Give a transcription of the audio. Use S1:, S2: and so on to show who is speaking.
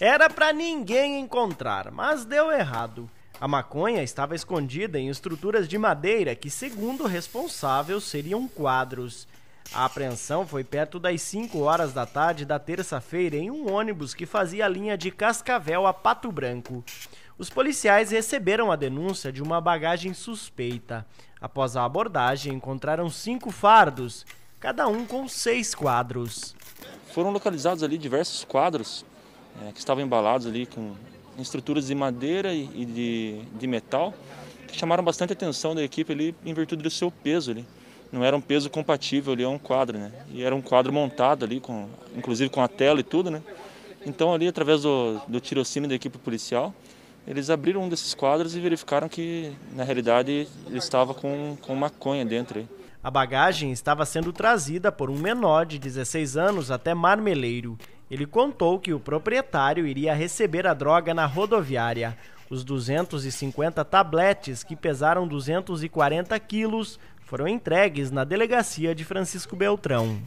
S1: Era para ninguém encontrar, mas deu errado. A maconha estava escondida em estruturas de madeira que, segundo o responsável, seriam quadros. A apreensão foi perto das 5 horas da tarde da terça-feira em um ônibus que fazia a linha de Cascavel a Pato Branco. Os policiais receberam a denúncia de uma bagagem suspeita. Após a abordagem, encontraram cinco fardos, cada um com seis quadros foram localizados
S2: ali diversos quadros é, que estavam embalados ali com estruturas de madeira e, de, de metal que chamaram bastante atenção da equipe ali em virtude do seu peso ali. Não era um peso compatível ali a um quadro, né? E era um quadro montado ali, com, inclusive com a tela e tudo, né? Então ali, através do, do tirocínio da equipe policial, eles abriram um desses quadros e verificaram que, na realidade, ele estava com, com maconha dentro aí.
S1: A bagagem estava sendo trazida por um menor de 16 anos até Marmeleiro. Ele contou que o proprietário iria receber a droga na rodoviária. Os 250 tabletes, que pesaram 240 quilos, foram entregues na delegacia de Francisco Beltrão.